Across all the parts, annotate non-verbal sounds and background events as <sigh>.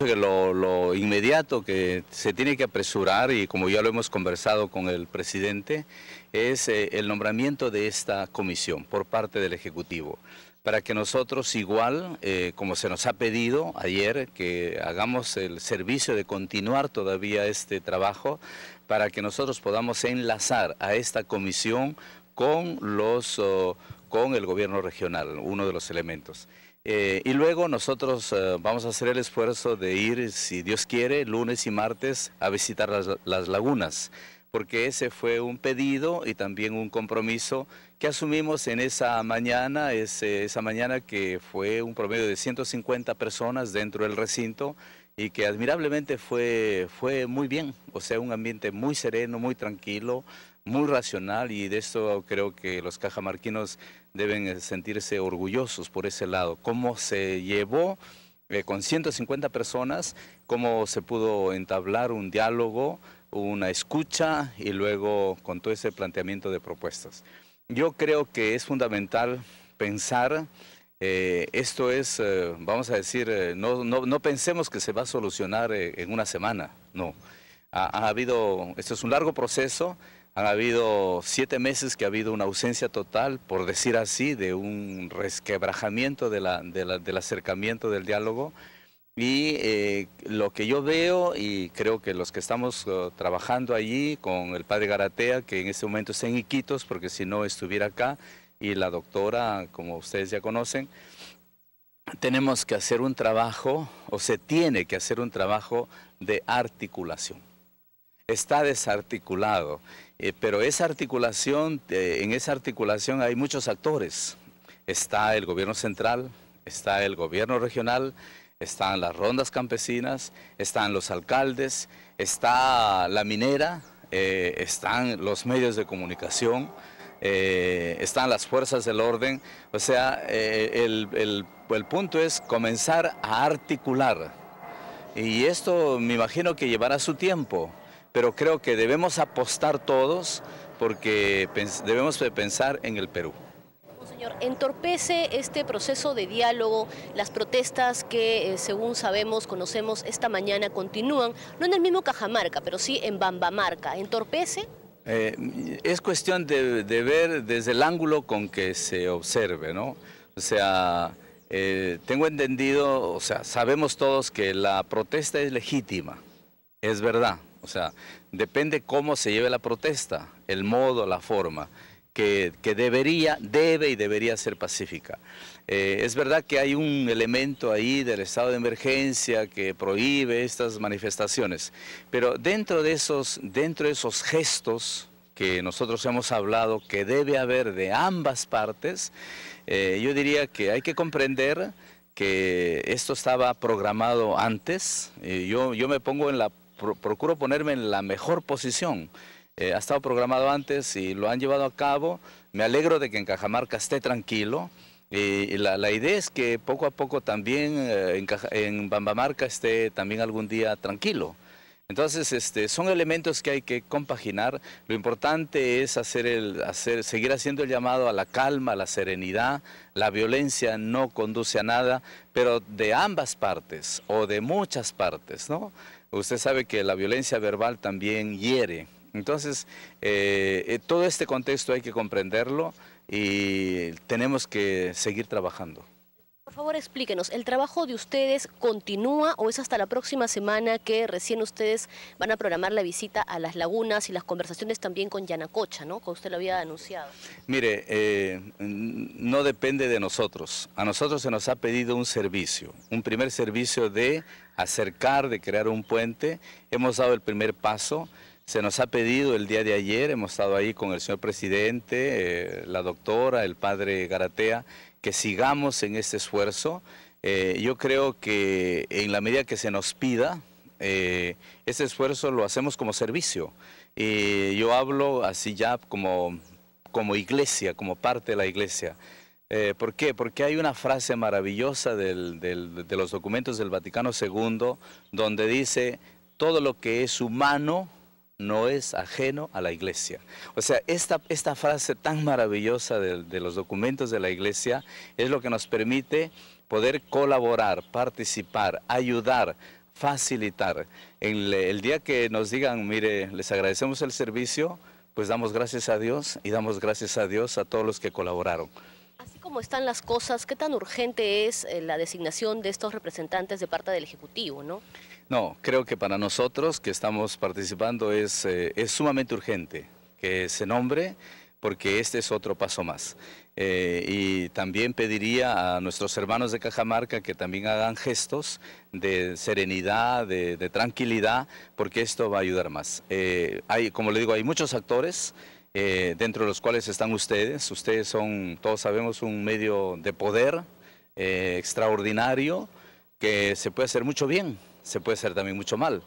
Lo, inmediato que se tiene que apresurar, y como ya lo hemos conversado con el presidente, es eh, el nombramiento de esta comisión por parte del Ejecutivo, para que nosotros igual, eh, como se nos ha pedido ayer, que hagamos el servicio de continuar todavía este trabajo, para que nosotros podamos enlazar a esta comisión con, los, oh, con el gobierno regional, uno de los elementos. Eh, y luego nosotros eh, vamos a hacer el esfuerzo de ir, si Dios quiere, lunes y martes a visitar las, lagunas, porque ese fue un pedido y también un compromiso que asumimos en esa mañana, esa mañana que fue un promedio de 150 personas dentro del recinto y que admirablemente fue muy bien, o sea, un ambiente muy sereno, muy tranquilo muy racional y de esto creo que los cajamarquinos deben eh, sentirse orgullosos por ese lado. Cómo se llevó eh, con 150 personas, cómo se pudo entablar un diálogo, una escucha y luego con todo ese planteamiento de propuestas. Yo creo que es fundamental pensar eh, esto es, vamos a decir, no, no, no, pensemos que se va a solucionar en una semana, no. Ha, ha habido, esto es un largo proceso, han habido siete meses que ha habido una ausencia total, por decir así, de un resquebrajamiento de del acercamiento del diálogo. Y eh, lo que yo veo, y creo que los que estamos eh, trabajando allí con el padre Garatea, que en este momento está en Iquitos, porque si no estuviera acá, y la doctora, como ustedes ya conocen, tenemos que hacer un trabajo, o se tiene que hacer un trabajo de articulación está desarticulado, eh, pero esa articulación, eh, en esa articulación hay muchos actores. Está el gobierno central, está el gobierno regional, están las rondas campesinas, están los alcaldes, está la minera, eh, están los medios de comunicación, están las fuerzas del orden. O sea, el, punto es comenzar a articular. Y esto me imagino que llevará su tiempo pero creo que debemos apostar todos porque debemos pensar en el Perú. Señor, ¿entorpece este proceso de diálogo las protestas que, eh, según sabemos, conocemos esta mañana, continúan, no en el mismo Cajamarca, pero sí en Bambamarca? ¿Entorpece? Eh, es cuestión de, ver desde el ángulo con que se observe, ¿no? O sea, eh, tengo entendido, o sea, sabemos todos que la protesta es legítima, es verdad, o sea, depende cómo se lleve la protesta, el modo, la forma, que, que debería, debe y debería ser pacífica. Eh, es verdad que hay un elemento ahí del estado de emergencia que prohíbe estas manifestaciones, pero dentro de esos, dentro de esos gestos que nosotros hemos hablado que debe haber de ambas partes, eh, yo diría que hay que comprender que esto estaba programado antes. Eh, yo, yo me pongo en la procuro ponerme en la mejor posición. Eh, ha estado programado antes y lo han llevado a cabo. Me alegro de que en Cajamarca esté tranquilo. Eh, y la, la idea es que poco a poco también eh, en, Bambamarca esté también algún día tranquilo. Entonces, este, son elementos que hay que compaginar. Lo importante es hacer el, hacer, seguir haciendo el llamado a la calma, a la serenidad. La violencia no conduce a nada, pero de ambas partes o de muchas partes, ¿no? Usted sabe que la violencia verbal también hiere. Entonces, eh, eh, todo este contexto hay que comprenderlo y tenemos que seguir trabajando. Por favor, explíquenos, ¿el trabajo de ustedes continúa o es hasta la próxima semana que recién ustedes van a programar la visita a las lagunas y las conversaciones también con Yanacocha, ¿no? Como usted lo había anunciado. Mire, eh, no depende de nosotros. A nosotros se nos ha pedido un servicio, un primer servicio de acercar, de crear un puente. Hemos dado el primer paso. Se nos ha pedido el día de ayer, hemos estado ahí con el señor presidente, eh, la doctora, el padre Garatea, que sigamos en este esfuerzo. Eh, yo creo que en la medida que se nos pida, este esfuerzo lo hacemos como servicio. Y yo hablo así ya como, como iglesia, como parte de la iglesia. ¿Por qué? Porque hay una frase maravillosa de los documentos del Vaticano II donde dice, todo lo que es humano no es ajeno a la iglesia. O sea, esta, esta frase tan maravillosa de, los documentos de la iglesia es lo que nos permite poder colaborar, participar, ayudar, facilitar. El, el día que nos digan, mire, les agradecemos el servicio, pues damos gracias a Dios y damos gracias a Dios a todos los que colaboraron. Así como están las cosas, ¿qué tan urgente es eh, la designación de estos representantes de parte del Ejecutivo, no? No, creo que para nosotros que estamos participando es, eh, es sumamente urgente que se nombre porque este es otro paso más. Eh, y también pediría a nuestros hermanos de Cajamarca que también hagan gestos de serenidad, de, tranquilidad, porque esto va a ayudar más. Eh, hay, como le digo, hay muchos actores. dentro de los cuales están ustedes. Ustedes son, todos sabemos, un medio de poder extraordinario que se puede hacer mucho bien se puede hacer también mucho mal,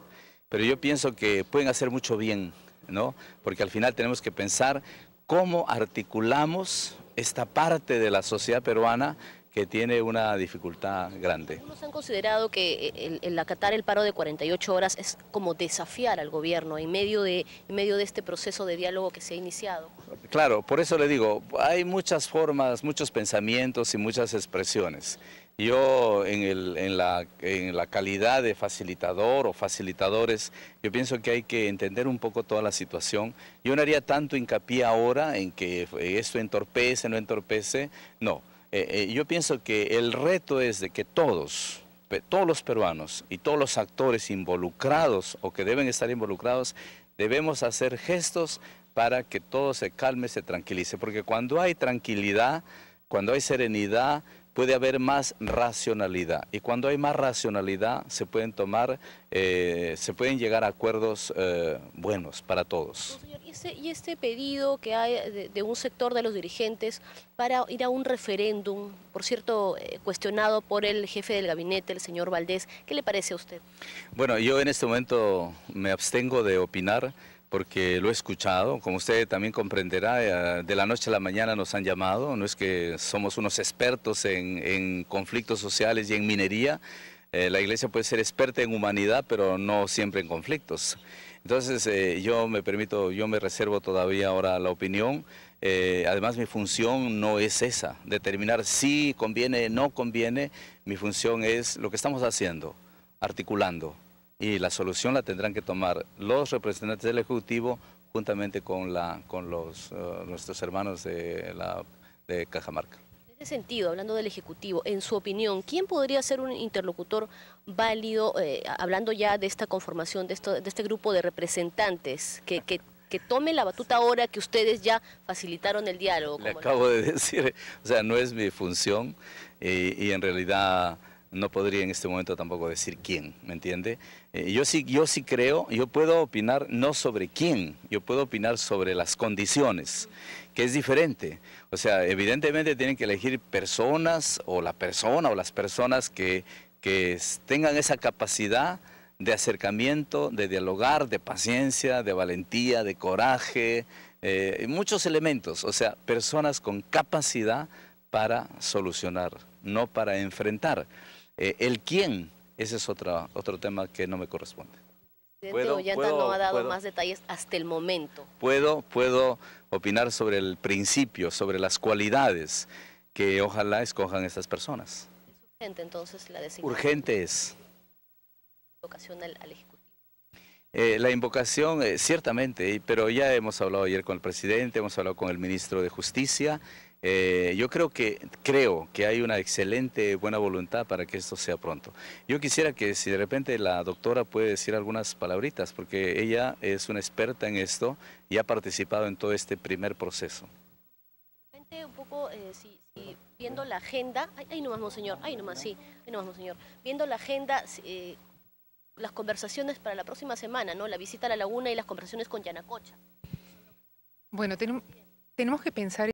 pero yo pienso que pueden hacer mucho bien, ¿no? Porque al final tenemos que pensar cómo articulamos esta parte de la sociedad peruana que tiene una dificultad grande. ¿Algunos han considerado que eh, el, acatar el paro de 48 horas es como desafiar al gobierno en medio, de, en medio de este proceso de diálogo que se ha iniciado? Claro, por eso le digo, hay muchas formas, muchos pensamientos y muchas expresiones. Yo en, la, en la calidad de facilitador o facilitadores, yo pienso que hay que entender un poco toda la situación. Yo no haría tanto hincapié ahora en que esto entorpece, no entorpece, no. Eh, eh, yo pienso que el reto es de que todos, todos los peruanos y todos los actores involucrados o que deben estar involucrados, debemos hacer gestos para que todo se calme, se tranquilice, porque cuando hay tranquilidad, cuando hay serenidad, puede haber más racionalidad. Y cuando hay más racionalidad, se pueden tomar, eh, se pueden llegar a acuerdos eh, buenos para todos. ¿y, este, pedido que hay de, un sector de los dirigentes para ir a un referéndum, por cierto, eh, cuestionado por el jefe del gabinete, el señor Valdés, ¿qué le parece a usted? Bueno, yo en este momento me abstengo de opinar porque lo he escuchado, como usted también comprenderá, eh, de la noche a la mañana nos han llamado, no es que somos unos expertos en, conflictos sociales y en minería, eh, la iglesia puede ser experta en humanidad, pero no siempre en conflictos. Entonces eh, yo me permito, yo me reservo todavía ahora la opinión, además mi función no es esa, determinar si conviene, o no conviene, mi función es lo que estamos haciendo, articulando y la solución la tendrán que tomar los representantes del Ejecutivo juntamente con, la, con los, eh, nuestros hermanos de, la, de Cajamarca. En ese sentido, hablando del Ejecutivo, en su opinión, ¿quién podría ser un interlocutor válido, eh, hablando ya de esta conformación, de, de este grupo de representantes que, que tome la batuta ahora que ustedes ya facilitaron el diálogo. Le acabo de <laughs> decir, o sea, no es mi función y en realidad no podría en este momento tampoco decir quién, ¿me entiende? Eh, yo, sí, yo sí creo, yo puedo opinar no sobre quién, yo puedo opinar sobre las condiciones, que es diferente. O sea, evidentemente tienen que elegir personas o la persona o las personas que, tengan esa capacidad de acercamiento, de dialogar, de paciencia, de valentía, de coraje, eh, muchos elementos, o sea, personas con capacidad para solucionar, no para enfrentar. Eh, el quién, ese es otra, otro tema que no me corresponde. ¿Puedo, Ollanta no ha dado más detalles hasta el momento. Puedo, puedo opinar sobre el principio, sobre las cualidades que ojalá escojan estas personas. Es urgente entonces la designación. Urgente es. al, Ejecutivo. Eh, la invocación, eh, ciertamente, pero ya hemos hablado ayer con el presidente, hemos hablado con el ministro de Justicia, eh, yo creo que, creo que hay una excelente buena voluntad para que esto sea pronto. Yo quisiera que si de repente la doctora puede decir algunas palabritas, porque ella es una experta en esto y ha participado en todo este primer proceso. Eh, viendo la agenda, ay, sí, viendo la agenda, eh, las conversaciones para la próxima semana, ¿no? La visita a la laguna y las conversaciones con Yanacocha. Bueno, tenemos, tenemos que pensar...